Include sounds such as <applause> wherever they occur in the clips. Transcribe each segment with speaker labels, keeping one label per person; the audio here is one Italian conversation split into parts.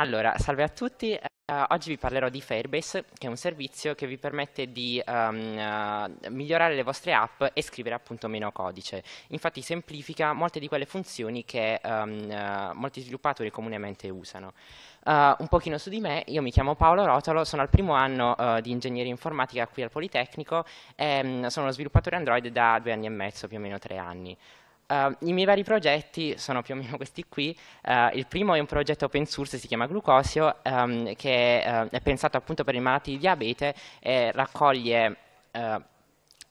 Speaker 1: Allora, salve a tutti. Uh, oggi vi parlerò di Firebase, che è un servizio che vi permette di um, uh, migliorare le vostre app e scrivere appunto meno codice. Infatti semplifica molte di quelle funzioni che um, uh, molti sviluppatori comunemente usano. un pochino su di me, io mi chiamo Paolo Rotolo, sono al primo anno di ingegneria informatica qui al Politecnico e um, sono uno sviluppatore Android da due anni e mezzo, più o meno tre anni. Uh, I miei vari progetti sono più o meno <laughs> questi qui. Uh, il primo è un progetto open source, si chiama Glucosio, um, che uh, è pensato appunto per i malati di diabete e raccoglie,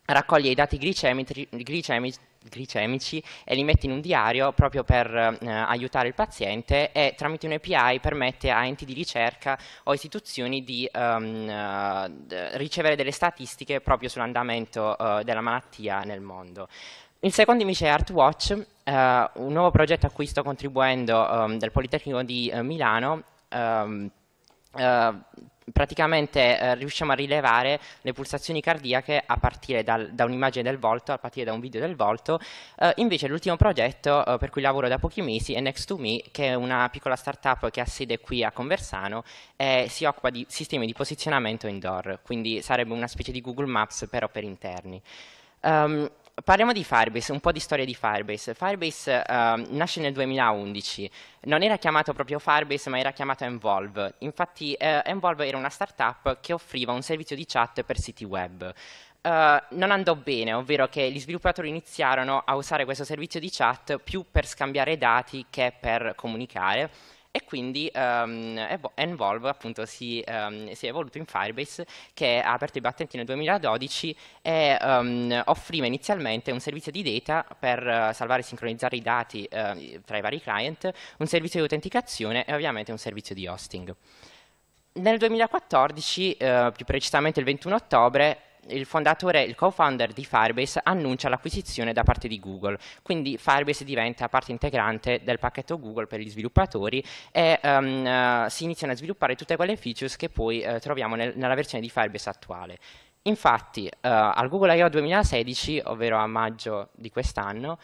Speaker 1: raccoglie i dati glicemici, glicemici glicemici e li mette in un diario proprio per eh, aiutare il paziente e tramite un API permette a enti di ricerca o istituzioni di ehm, eh, ricevere delle statistiche proprio sull'andamento eh, della malattia nel mondo. Il secondo invece è Artwatch, eh, un nuovo progetto a cui sto contribuendo um, del Politecnico di eh, Milano. Um, eh, praticamente eh, riusciamo a rilevare le pulsazioni cardiache a partire dal, da un'immagine del volto, a partire da un video del volto. Eh, invece l'ultimo progetto eh, per cui lavoro da pochi mesi è Next2Me, che è una piccola startup che ha sede qui a Conversano e si occupa di sistemi di posizionamento indoor, quindi sarebbe una specie di Google Maps però per interni. Um, Parliamo di Firebase, un po' di storia di Firebase. Firebase uh, nasce nel 2011, non era chiamato proprio Firebase ma era chiamato Envolve. Infatti eh, Envolve era una startup che offriva un servizio di chat per siti web. Uh, non andò bene, ovvero che gli sviluppatori iniziarono a usare questo servizio di chat più per scambiare dati che per comunicare e quindi um, Envolve appunto si, um, si, è evoluto in Firebase che ha aperto i battenti nel 2012 e um, offriva inizialmente un servizio di data per uh, salvare e sincronizzare i dati uh, eh, tra i vari client, un servizio di autenticazione e ovviamente un servizio di hosting. Nel 2014, eh, più precisamente il 21 ottobre, il fondatore, il co-founder di Firebase annuncia l'acquisizione da parte di Google, quindi Firebase diventa parte integrante del pacchetto Google per gli sviluppatori e um, uh, si iniziano a sviluppare tutte quelle features che poi uh, troviamo nel, nella versione di Firebase attuale. Infatti uh, al Google I.O. 2016, ovvero a maggio di quest'anno,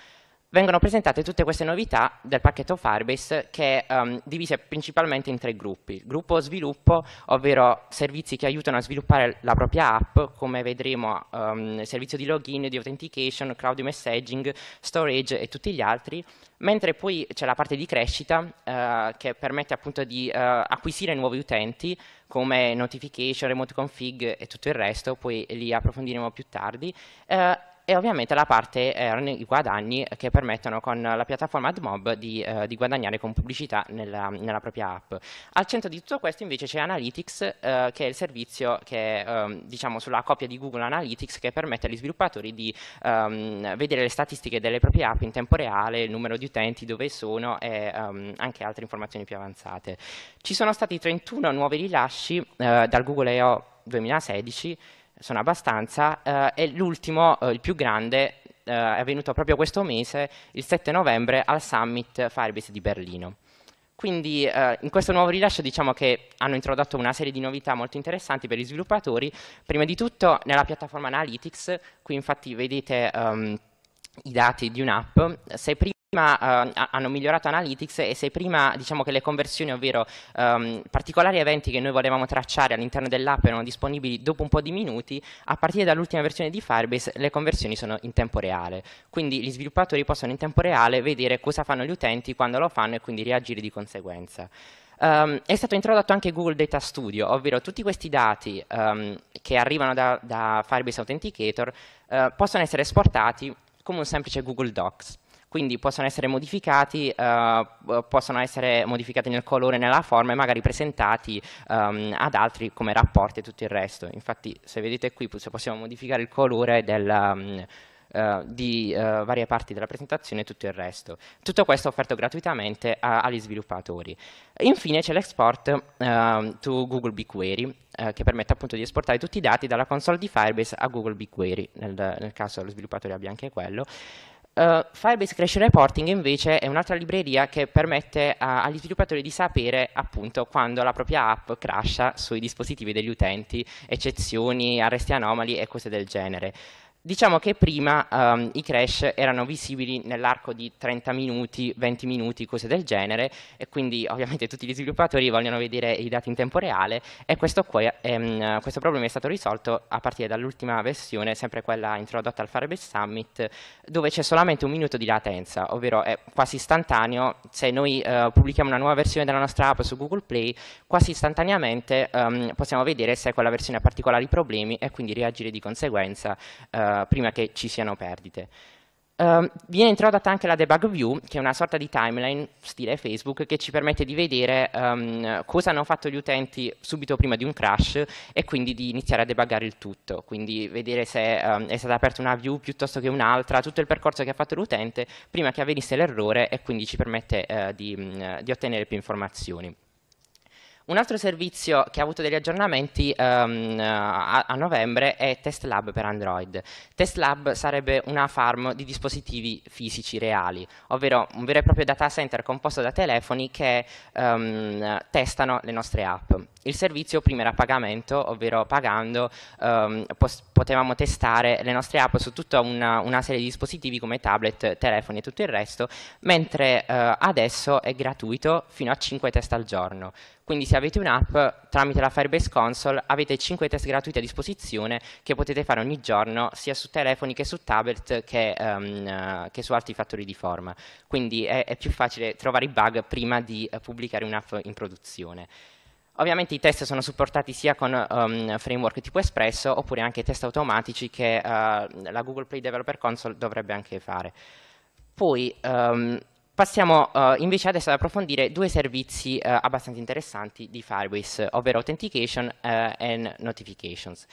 Speaker 1: vengono presentate tutte queste novità del pacchetto Firebase che è um, ehm, divise principalmente in tre gruppi. Gruppo sviluppo, ovvero servizi che aiutano a sviluppare la propria app, come vedremo um, servizio di login, di authentication, cloud messaging, storage e tutti gli altri, mentre poi c'è la parte di crescita eh, che permette appunto di eh, acquisire nuovi utenti come notification, remote config e tutto il resto, poi li approfondiremo più tardi, eh, e ovviamente la parte erano eh, i guadagni che permettono con la piattaforma AdMob di, eh, di guadagnare con pubblicità nella, nella, propria app. Al centro di tutto questo invece c'è Analytics, eh, che è il servizio che eh, diciamo sulla copia di Google Analytics che permette agli sviluppatori di ehm, vedere le statistiche delle proprie app in tempo reale, il numero di utenti, dove sono e ehm, anche altre informazioni più avanzate. Ci sono stati 31 nuovi rilasci eh, dal Google EO 2016 sono abbastanza, eh, e l'ultimo, eh, il più grande, eh, è avvenuto proprio questo mese, il 7 novembre, al summit Firebase di Berlino. Quindi eh, in questo nuovo rilascio diciamo che hanno introdotto una serie di novità molto interessanti per gli sviluppatori, prima di tutto nella piattaforma Analytics, qui infatti vedete um, i dati di un'app, se prima prima uh, hanno migliorato Analytics e se prima diciamo che le conversioni, ovvero um, particolari eventi che noi volevamo tracciare all'interno dell'app erano disponibili dopo un po' di minuti, a partire dall'ultima versione di Firebase le conversioni sono in tempo reale. Quindi gli sviluppatori possono in tempo reale vedere cosa fanno gli utenti, quando lo fanno e quindi reagire di conseguenza. Um, è stato introdotto anche Google Data Studio, ovvero tutti questi dati um, che arrivano da, da Firebase Authenticator uh, possono essere esportati come un semplice Google Docs quindi possono essere modificati, eh, eh, possono essere modificati nel colore, nella forma e magari presentati ehm, ad altri come rapporti e tutto il resto. Infatti se vedete qui possiamo modificare il colore del, ehm, eh, di eh, varie parti della presentazione e tutto il resto. Tutto questo offerto gratuitamente a, agli sviluppatori. Infine c'è l'export ehm, to Google BigQuery, eh, che permette appunto di esportare tutti i dati dalla console di Firebase a Google BigQuery, nel, nel caso lo sviluppatore abbia anche quello, Uh, Firebase Crash Reporting invece è un'altra libreria che permette a, agli sviluppatori di sapere appunto quando la propria app crasha sui dispositivi degli utenti, eccezioni, arresti anomali e cose del genere. Diciamo che prima um, i crash erano visibili nell'arco di 30 minuti, 20 minuti, cose del genere, e quindi ovviamente tutti gli sviluppatori vogliono vedere i dati in tempo reale e questo, qua, ehm, questo problema è stato risolto a partire dall'ultima versione, sempre quella introdotta al Firebase Summit, dove c'è solamente un minuto di latenza, ovvero è quasi istantaneo, se noi eh, pubblichiamo una nuova versione della nostra app su Google Play, quasi istantaneamente ehm, possiamo vedere se quella versione ha particolari problemi e quindi reagire di conseguenza. Eh, eh, prima che ci siano perdite. Um, viene introdotta anche la debug view, che è una sorta di timeline stile Facebook che ci permette di vedere um, cosa hanno fatto gli utenti subito prima di un crash e quindi di iniziare a debuggare il tutto, quindi vedere se um, è stata aperta una view piuttosto che un'altra, tutto il percorso che ha fatto l'utente prima che avvenisse l'errore e quindi ci permette uh, di, mh, mm, di ottenere più informazioni. Un altro servizio che ha avuto degli aggiornamenti um, a, a, novembre è Test Lab per Android. Test Lab sarebbe una farm di dispositivi fisici reali, ovvero un vero e proprio data center composto da telefoni che um, testano le nostre app. Il servizio prima era a pagamento, ovvero pagando um, potevamo testare le nostre app su tutta una, una, serie di dispositivi come tablet, telefoni e tutto il resto, mentre uh, adesso è gratuito fino a 5 test al giorno. Quindi se avete un'app, tramite la Firebase Console avete 5 test gratuiti a disposizione che potete fare ogni giorno sia su telefoni che su tablet che, um, che su altri fattori di forma. Quindi è, è più facile trovare i bug prima di eh, pubblicare un'app in produzione. Ovviamente i test sono supportati sia con um, framework tipo Espresso oppure anche test automatici che uh, la Google Play Developer Console dovrebbe anche fare. Poi um, Passiamo uh, invece adesso ad approfondire due servizi uh, abbastanza interessanti di Firebase, ovvero Authentication e eh, Notifications.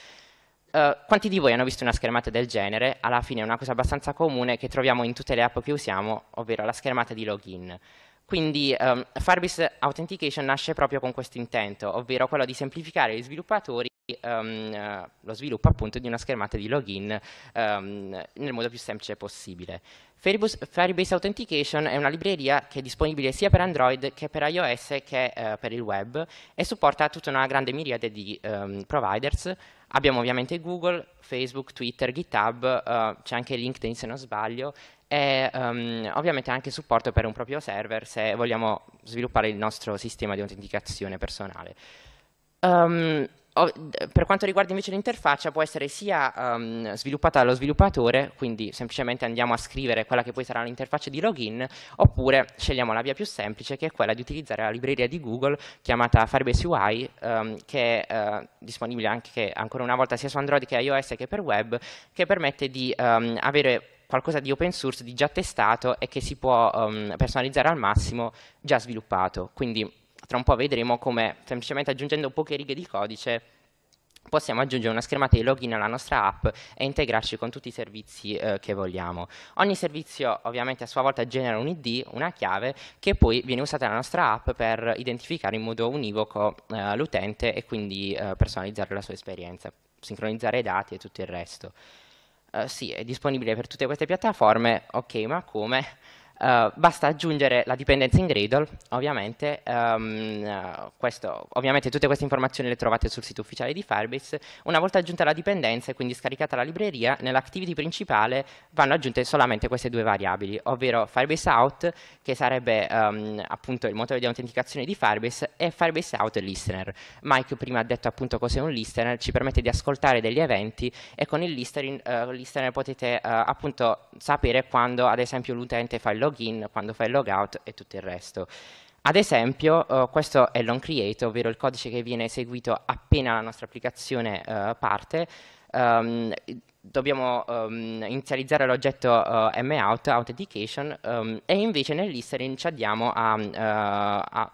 Speaker 1: quanti di voi hanno visto una schermata del genere? Alla fine è una cosa abbastanza comune che troviamo in tutte le app che usiamo, ovvero la schermata di login. Quindi um, Firebase Authentication nasce proprio con questo intento, ovvero quello di semplificare gli sviluppatori um, lo sviluppo appunto di una schermata di login um, nel modo più semplice possibile. Feribus, Firebase Authentication è una libreria che è disponibile sia per Android che per iOS che uh, per il web e supporta tutta una grande miriade di um, providers. Abbiamo ovviamente Google, Facebook, Twitter, GitHub, uh, c'è anche LinkedIn se non sbaglio e um, ovviamente anche supporto per un proprio server se vogliamo sviluppare il nostro sistema di autenticazione personale. Um, per quanto riguarda invece l'interfaccia può essere sia um, sviluppata dallo sviluppatore, quindi semplicemente andiamo a scrivere quella che poi sarà l'interfaccia di login, oppure scegliamo la via più semplice che è quella di utilizzare la libreria di Google chiamata Firebase UI, um, ehm, che è uh, disponibile anche, ancora una volta sia su Android che iOS che per web, che permette di um, avere qualcosa di open source, di già testato e che si può personalizzare al massimo già sviluppato. Quindi tra un po' vedremo come semplicemente aggiungendo poche righe di codice possiamo aggiungere una schermata di login alla nostra app e integrarci con tutti i servizi eh, che vogliamo. Ogni servizio ovviamente a sua volta genera un ID, una chiave, che poi viene usata nella nostra app per identificare in modo univoco eh, l'utente e quindi eh, personalizzare la sua esperienza, sincronizzare i dati e tutto il resto. Eh, sì, è disponibile per tutte queste piattaforme, ok, ma come? Eh, basta aggiungere la dipendenza in Gradle, ovviamente, um, questo, ovviamente tutte queste informazioni le trovate sul sito ufficiale di Firebase, una volta aggiunta la dipendenza e quindi scaricata la libreria, nell'activity principale vanno aggiunte solamente queste due variabili, ovvero Firebase out, che sarebbe um, appunto il motore di autenticazione di Firebase, e Firebase out listener. Mike prima ha detto appunto cos'è un listener, ci permette di ascoltare degli eventi e con il listener, uh, listener potete uh, appunto sapere quando ad esempio l'utente fa il login login, quando fai il logout e tutto il resto. Ad esempio, uh, questo è l'on create, ovvero il codice che viene eseguito appena la nostra applicazione uh, parte. Um, dobbiamo um, inizializzare l'oggetto uh, eh, mout, authentication, um, e invece nel listening ci andiamo a, uh, a,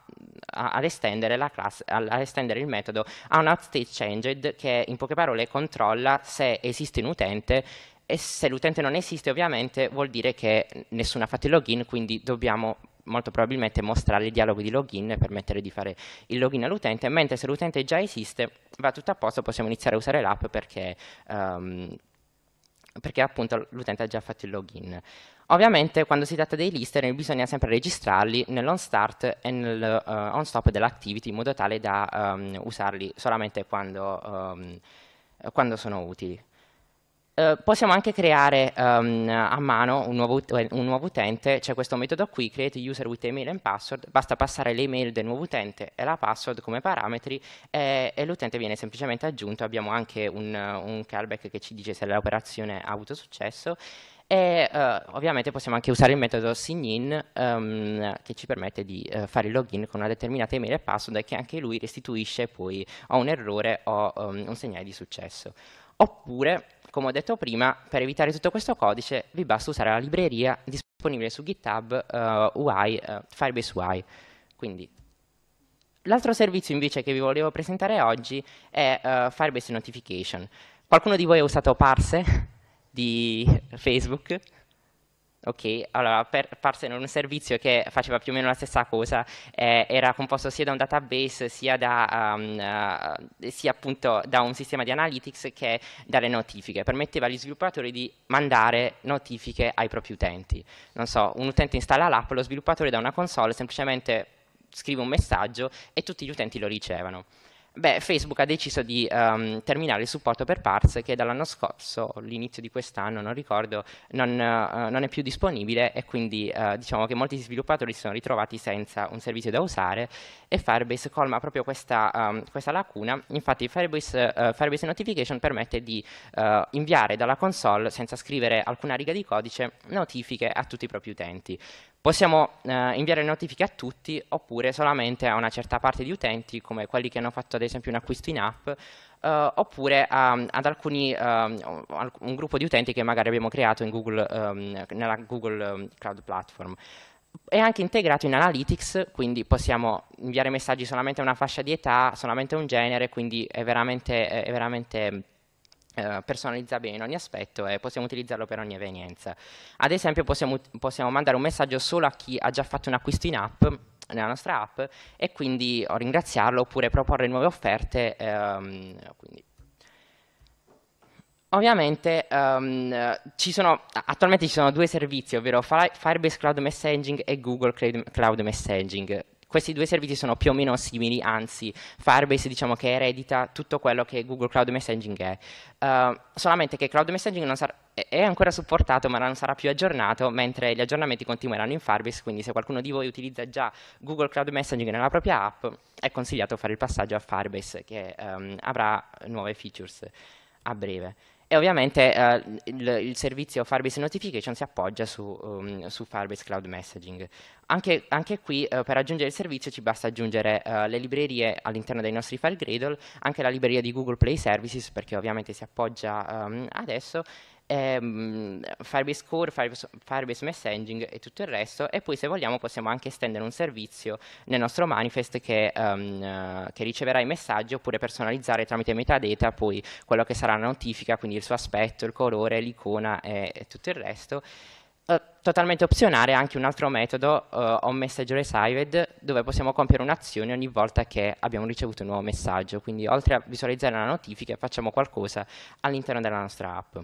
Speaker 1: ad, estendere class, ad, estendere il metodo a un outstate changed che in poche parole controlla se esiste un utente e se l'utente non esiste ovviamente vuol dire che nessuno ha fatto il login, quindi dobbiamo molto probabilmente mostrare il dialogo di login e permettere di fare il login all'utente, mentre se l'utente già esiste va tutto a posto, possiamo iniziare a usare l'app perché, um, perché appunto l'utente ha già fatto il login. Ovviamente quando si tratta dei listener bisogna sempre registrarli nell'on start e nel uh, eh, on stop dell'activity in modo tale da um, usarli solamente quando, um, quando sono utili. Eh, possiamo anche creare um, a mano un nuovo, un nuovo utente, c'è questo metodo qui, create user with email and password, basta passare l'email del nuovo utente e la password come parametri e, e l'utente viene semplicemente aggiunto, abbiamo anche un, un callback che ci dice se l'operazione ha avuto successo e uh, ovviamente possiamo anche usare il metodo signin um, ehm, che ci permette di uh, fare il login con una determinata email e password che anche lui restituisce poi a un errore o um, un segnale di successo oppure, come ho detto prima, per evitare tutto questo codice vi basta usare la libreria disponibile su GitHub uh, eh, UI, uh, eh, Firebase UI. Quindi, l'altro servizio invece che vi volevo presentare oggi è uh, Firebase Notification. Qualcuno di voi ha usato Parse <laughs> di Facebook? Ok, allora per Parser un servizio che faceva più o meno la stessa cosa, eh, era composto sia da un database sia da, um, uh, sia da un sistema di analytics che dalle notifiche, permetteva agli sviluppatori di mandare notifiche ai propri utenti. Non so, un utente installa l'app, lo sviluppatore da una console semplicemente scrive un messaggio e tutti gli utenti lo ricevono. Beh, Facebook ha deciso di um, terminare il supporto per Parse che dall'anno scorso, l'inizio di quest'anno, non ricordo, non, uh, non, è più disponibile e quindi uh, diciamo che molti sviluppatori si sono ritrovati senza un servizio da usare e Firebase colma proprio questa, um, questa lacuna. Infatti Firebase, uh, Firebase, Notification permette di inviare dalla console, senza scrivere alcuna riga di codice, notifiche a tutti i propri utenti. Possiamo eh, inviare notifiche a tutti oppure solamente a una certa parte di utenti come quelli che hanno fatto ad esempio un acquisto in app eh, oppure a, ehm, ad alcuni, eh, un gruppo di utenti che magari abbiamo creato Google, ehm, nella Google ehm, Cloud Platform. È anche integrato in Analytics, quindi possiamo inviare messaggi solamente a una fascia di età, solamente a un genere, quindi è veramente, è veramente eh, personalizzabile in ogni aspetto e possiamo utilizzarlo per ogni evenienza. Ad esempio possiamo, possiamo, mandare un messaggio solo a chi ha già fatto un acquisto in app, nella nostra app, e quindi ringraziarlo oppure proporre nuove offerte. Ehm, Ovviamente um, ci sono, attualmente ci sono due servizi, ovvero Firebase Cloud Messaging e Google Cloud Messaging. Questi due servizi sono più o meno simili, anzi Firebase diciamo che eredita tutto quello che Google Cloud Messaging è, uh, solamente che Cloud Messaging non sarà è ancora supportato ma non sarà più aggiornato mentre gli aggiornamenti continueranno in Firebase quindi se qualcuno di voi utilizza già Google Cloud Messaging nella propria app è consigliato fare il passaggio a Firebase che um, avrà nuove features a breve. E ovviamente eh, il, il, servizio Firebase Notification si appoggia su, um, su Firebase Cloud Messaging. Anche, anche qui eh, per aggiungere il servizio ci basta aggiungere eh, le librerie all'interno dei nostri file Gradle, anche la libreria di Google Play Services perché ovviamente si appoggia um, adesso ehm, Firebase Core, Firebase, Firebase Messaging e tutto il resto e poi se vogliamo possiamo anche estendere un servizio nel nostro manifest che, um, che riceverà i messaggi oppure personalizzare tramite metadata poi quello che sarà la notifica, quindi il suo aspetto, il colore, l'icona e, e tutto il resto eh, totalmente opzionale anche un altro metodo, uh, eh, on message received, dove possiamo compiere un'azione ogni volta che abbiamo ricevuto un nuovo messaggio, quindi oltre a visualizzare la notifica facciamo qualcosa all'interno della nostra app.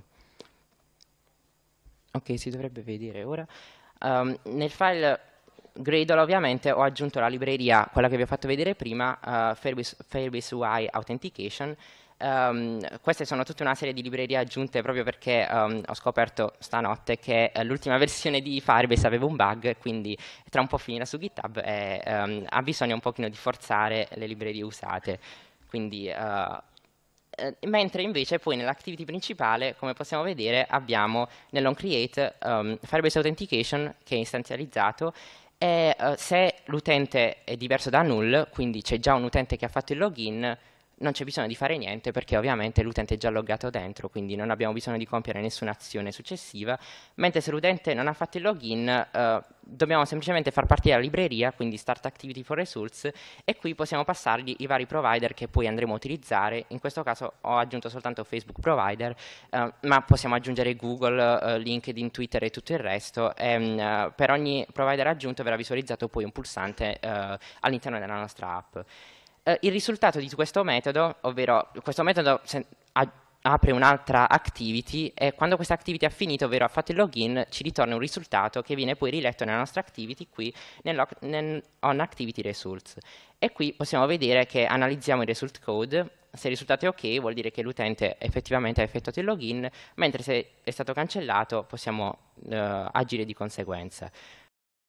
Speaker 1: Ok, si dovrebbe vedere ora. Um, nel file Gradle ovviamente ho aggiunto la libreria, quella che vi ho fatto vedere prima, uh, eh, Fairbase, UI Authentication, Um, queste sono tutta una serie di librerie aggiunte proprio perché um, ho scoperto stanotte che uh, l'ultima <laughs> versione di Firebase aveva un bug, quindi tra un po' finirà su GitHub e um, ha bisogno un pochino di forzare le librerie usate. Quindi uh, eh, mentre invece poi nell'activity principale, come possiamo vedere, abbiamo nell'onCreate um, ehm, Firebase Authentication che è istanzializzato e uh, se l'utente è diverso da null, quindi c'è già un utente che ha fatto il login, non c'è bisogno di fare niente perché ovviamente l'utente è già loggato dentro, quindi non abbiamo bisogno di compiere nessuna azione successiva, mentre se l'utente non ha fatto il login eh, dobbiamo semplicemente far partire la libreria, quindi Start Activity for Results, e qui possiamo passargli i vari provider che poi andremo a utilizzare, in questo caso ho aggiunto soltanto Facebook Provider, eh, ma possiamo aggiungere Google, eh, LinkedIn, Twitter e tutto il resto, e, mm, per ogni provider aggiunto verrà visualizzato poi un pulsante eh, all'interno della nostra app eh, il risultato di questo metodo, ovvero questo metodo se, a, apre un'altra activity e quando questa activity ha finito, ovvero ha fatto il login, ci ritorna un risultato che viene poi riletto nella nostra activity qui nel, nel on activity results. E qui possiamo vedere che analizziamo il result code, se il risultato è ok vuol dire che l'utente effettivamente ha effettuato il login, mentre se è stato cancellato possiamo eh, agire di conseguenza.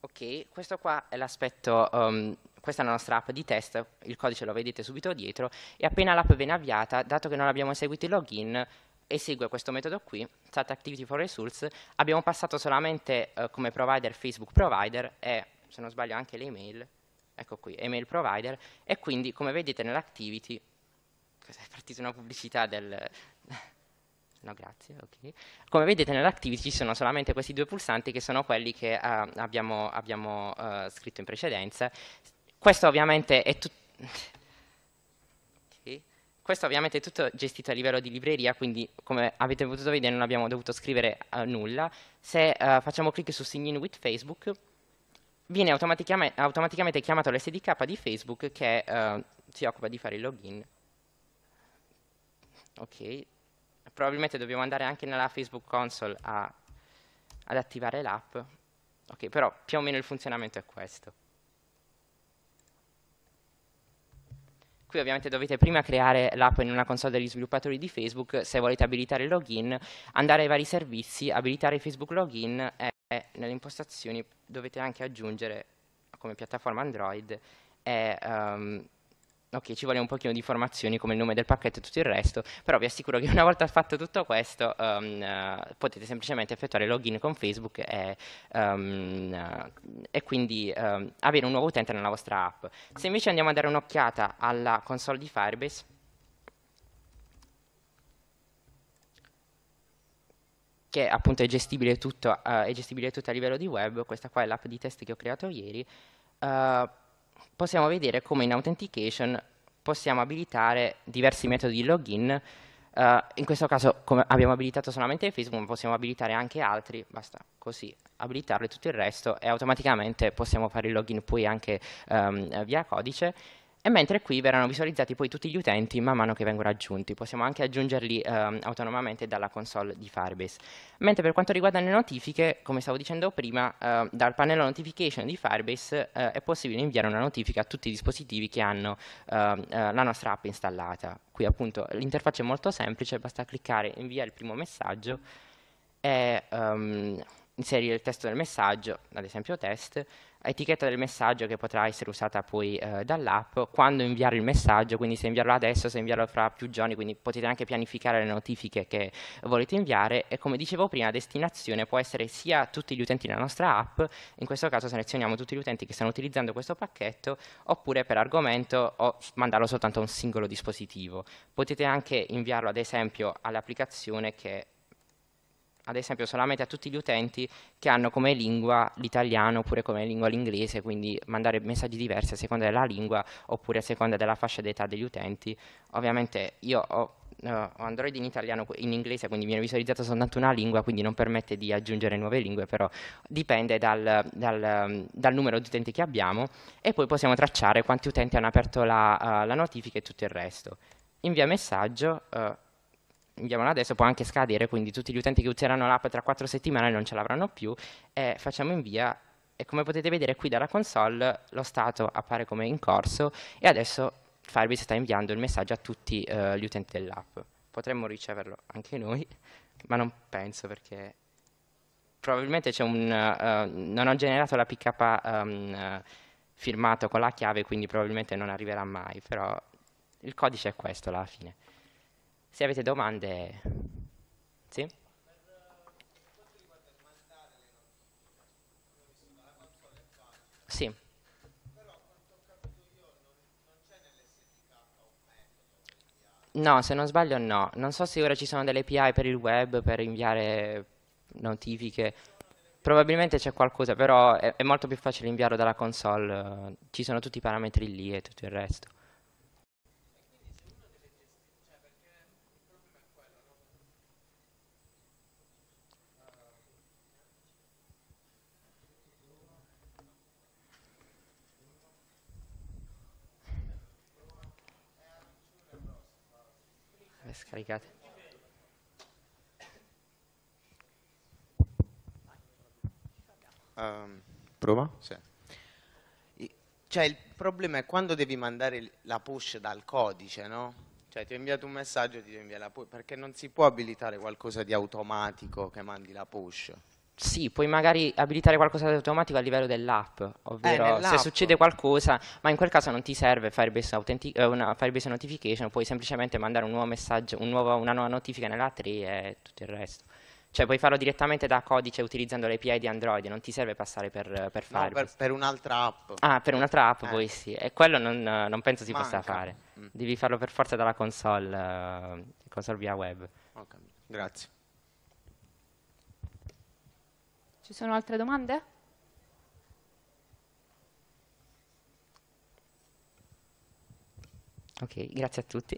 Speaker 1: Ok, questo qua è l'aspetto um, questa è la nostra app di test, il codice lo vedete subito dietro e appena l'app viene avviata, dato che non abbiamo eseguito il login, esegue questo metodo qui, SAT Activity for Results, abbiamo passato solamente eh, come provider Facebook Provider e, se non sbaglio, anche l'email, ecco qui, email provider, e quindi, come vedete nell'activity, è partita una pubblicità del... <laughs> no, grazie, ok. Come vedete nell'activity ci sono solamente questi due pulsanti che sono quelli che eh, abbiamo, abbiamo eh, scritto in precedenza. Questo ovviamente è tutto... Questo ovviamente è tutto gestito a livello di libreria, quindi come avete potuto vedere non abbiamo dovuto scrivere uh, nulla. Se uh, facciamo clic su Sign in with Facebook, viene automaticamente, automaticamente chiamato l'SDK di Facebook che uh, si occupa di fare il login. Ok, probabilmente dobbiamo andare anche nella Facebook console a, ad attivare l'app. Ok, però più o meno il funzionamento è questo. qui ovviamente dovete prima creare l'app in una console degli sviluppatori di Facebook, se volete abilitare il login, andare ai vari servizi, abilitare Facebook login e nelle impostazioni dovete anche aggiungere come piattaforma Android e um, ok ci vuole un pochino di informazioni come il nome del pacchetto e tutto il resto, però vi assicuro che <laughs> una volta fatto tutto questo um, uh, potete semplicemente effettuare login con Facebook e, um, uh, e quindi um, avere un nuovo utente nella vostra app. Se invece andiamo a dare un'occhiata alla console di Firebase, che appunto è gestibile tutto, uh, è gestibile tutto a livello di web, questa qua è l'app di test che ho creato ieri, possiamo vedere come in Authentication possiamo abilitare diversi metodi di login. Uh, in questo caso abbiamo abilitato solamente Facebook, ma possiamo abilitare anche altri, basta così abilitarlo e tutto il resto e automaticamente possiamo fare il login poi anche um, via codice e mentre qui verranno visualizzati poi tutti gli utenti man mano che vengono aggiunti, possiamo anche aggiungerli eh, autonomamente dalla console di Firebase. Mentre per quanto riguarda le notifiche, come stavo dicendo prima, eh, dal pannello notification di Firebase eh, è possibile inviare una notifica a tutti i dispositivi che hanno ehm, eh, la nostra app installata. Qui appunto l'interfaccia è molto semplice, basta cliccare invia il primo messaggio e... Um, inserire il testo del messaggio, ad esempio test, etichetta del messaggio che potrà essere usata poi eh, dall'app, quando inviare il messaggio, quindi se inviarlo adesso, se inviarlo fra più giorni, quindi potete anche pianificare le notifiche che volete inviare e come dicevo prima destinazione può essere sia tutti gli utenti della nostra app, in questo caso selezioniamo tutti gli utenti che stanno utilizzando questo pacchetto, oppure per argomento o mandarlo soltanto a un singolo dispositivo. Potete anche inviarlo ad esempio all'applicazione che ad esempio solamente a tutti gli utenti che hanno come lingua l'italiano oppure come lingua l'inglese, quindi mandare messaggi diversi a seconda della lingua oppure a seconda della fascia d'età degli utenti. Ovviamente io ho, uh, ho, Android in italiano, in inglese, quindi viene visualizzata soltanto una lingua, quindi non permette di aggiungere nuove lingue, però dipende dal, dal, dal numero di utenti che abbiamo e poi possiamo tracciare quanti utenti hanno aperto la, uh, la notifica e tutto il resto. Invia messaggio... Uh, diamola adesso, può anche scadere, quindi tutti gli utenti che useranno l'app tra quattro settimane non ce l'avranno più, e facciamo invia e come potete vedere qui dalla console lo stato appare come in corso e adesso Firebase sta inviando il messaggio a tutti eh, gli utenti dell'app. Potremmo riceverlo anche noi, ma non penso perché probabilmente c'è un... Uh, non ho generato la PK um, ehm, firmato con la chiave, quindi probabilmente non arriverà mai, però il codice è questo alla fine. Se avete domande... Sì? Sì. No, se non sbaglio no. Non so se ora ci sono delle API per il web per inviare notifiche. Probabilmente c'è qualcosa, però è, è, molto più facile inviarlo dalla console. Ci sono tutti i parametri lì e tutto il resto. scaricate. Um, prova? Sì. Cioè, il problema è quando devi mandare la push dal codice, no? Cioè, ti ho inviato un messaggio, e ti devo inviare la push, perché non si può abilitare qualcosa di automatico che mandi la push. Sì, puoi magari abilitare qualcosa di automatico a livello dell'app, ovvero eh, se succede qualcosa, ma in quel caso non ti serve Firebase, eh, una Firebase Notification, puoi semplicemente mandare un nuovo messaggio, un nuovo, una nuova notifica nella tree e tutto il resto. Cioè puoi farlo direttamente da codice utilizzando l'API di Android, non ti serve passare per, per Firebase. No, per, per un'altra app. Ah, per un'altra app eh. poi sì, e quello non, non penso si Manca. possa fare. Mm. Devi farlo per forza dalla console, eh, console via web. Ok, Grazie. Ci sono altre domande? Ok, grazie a tutti.